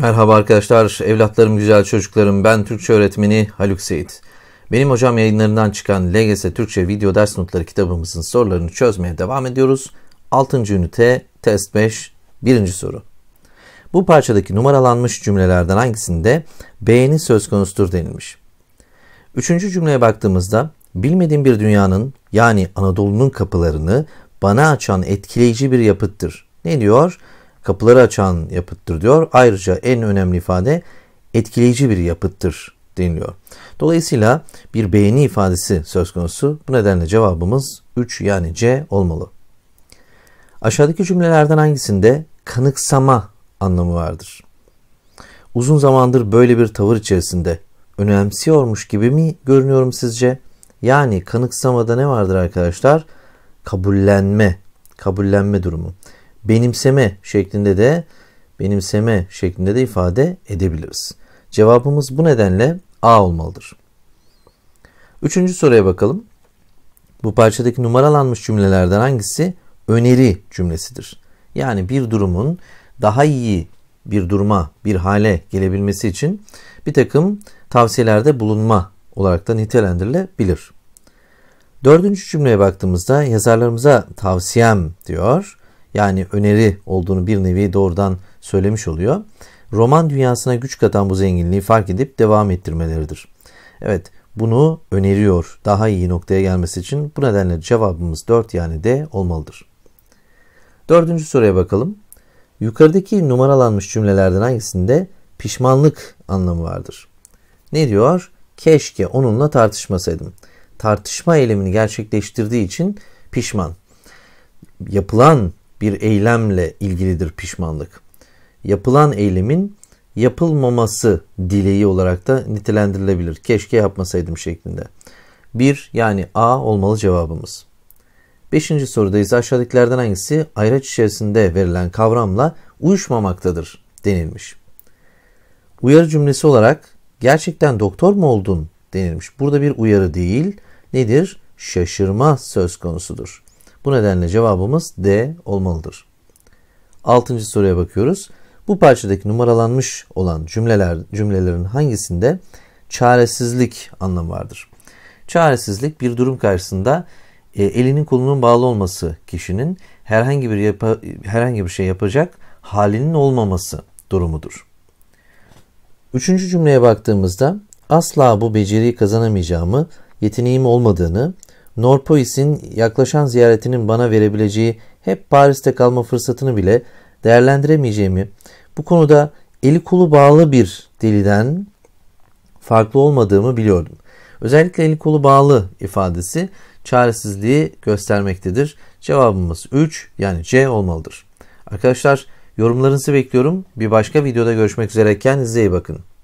Merhaba arkadaşlar, evlatlarım, güzel çocuklarım. Ben Türkçe öğretmeni Haluk Seyit. Benim hocam yayınlarından çıkan LGS Türkçe video ders notları kitabımızın sorularını çözmeye devam ediyoruz. 6. ünite, test 5, 1. soru. Bu parçadaki numaralanmış cümlelerden hangisinde beğeni söz konusudur denilmiş. Üçüncü cümleye baktığımızda bilmediğim bir dünyanın yani Anadolu'nun kapılarını bana açan etkileyici bir yapıttır. Ne diyor? Ne diyor? kapıları açan yapıttır diyor. Ayrıca en önemli ifade etkileyici bir yapıttır deniliyor. Dolayısıyla bir beğeni ifadesi söz konusu. Bu nedenle cevabımız 3 yani C olmalı. Aşağıdaki cümlelerden hangisinde kanıksama anlamı vardır? Uzun zamandır böyle bir tavır içerisinde önemsiyormuş gibi mi görünüyorum sizce? Yani kanıksamada ne vardır arkadaşlar? Kabullenme, kabullenme durumu benimseme şeklinde de benimseme şeklinde de ifade edebiliriz. Cevabımız bu nedenle A olmalıdır. Üçüncü soruya bakalım. Bu parçadaki numaralanmış cümlelerden hangisi öneri cümlesidir? Yani bir durumun daha iyi bir duruma, bir hale gelebilmesi için bir takım tavsiyelerde bulunma olarak da nitelendirilebilir. Dördüncü cümleye baktığımızda yazarlarımıza tavsiyem diyor yani öneri olduğunu bir nevi doğrudan söylemiş oluyor. Roman dünyasına güç katan bu zenginliği fark edip devam ettirmeleridir. Evet bunu öneriyor daha iyi noktaya gelmesi için bu nedenle cevabımız 4 yani D olmalıdır. Dördüncü soruya bakalım. Yukarıdaki numaralanmış cümlelerden hangisinde pişmanlık anlamı vardır? Ne diyor? Keşke onunla tartışmasaydım. Tartışma eylemini gerçekleştirdiği için pişman. Yapılan bir eylemle ilgilidir pişmanlık. Yapılan eylemin yapılmaması dileği olarak da nitelendirilebilir. Keşke yapmasaydım şeklinde. 1 yani A olmalı cevabımız. 5. sorudayız. Aşağıdakilerden hangisi ayraç içerisinde verilen kavramla uyuşmamaktadır denilmiş. Uyarı cümlesi olarak gerçekten doktor mu oldun denilmiş. Burada bir uyarı değil. Nedir? Şaşırma söz konusudur. Bu nedenle cevabımız D olmalıdır. Altıncı soruya bakıyoruz. Bu parçadaki numaralanmış olan cümleler cümlelerin hangisinde çaresizlik anlamı vardır? Çaresizlik bir durum karşısında e, elinin kolunun bağlı olması kişinin herhangi bir yapa, herhangi bir şey yapacak halinin olmaması durumudur. Üçüncü cümleye baktığımızda asla bu beceriyi kazanamayacağımı, yeteneğim olmadığını, Norpois'in yaklaşan ziyaretinin bana verebileceği hep Paris'te kalma fırsatını bile değerlendiremeyeceğimi, bu konuda eli kolu bağlı bir deliden farklı olmadığımı biliyordum. Özellikle eli kolu bağlı ifadesi çaresizliği göstermektedir. Cevabımız 3 yani C olmalıdır. Arkadaşlar yorumlarınızı bekliyorum. Bir başka videoda görüşmek üzere. Kendinize iyi bakın.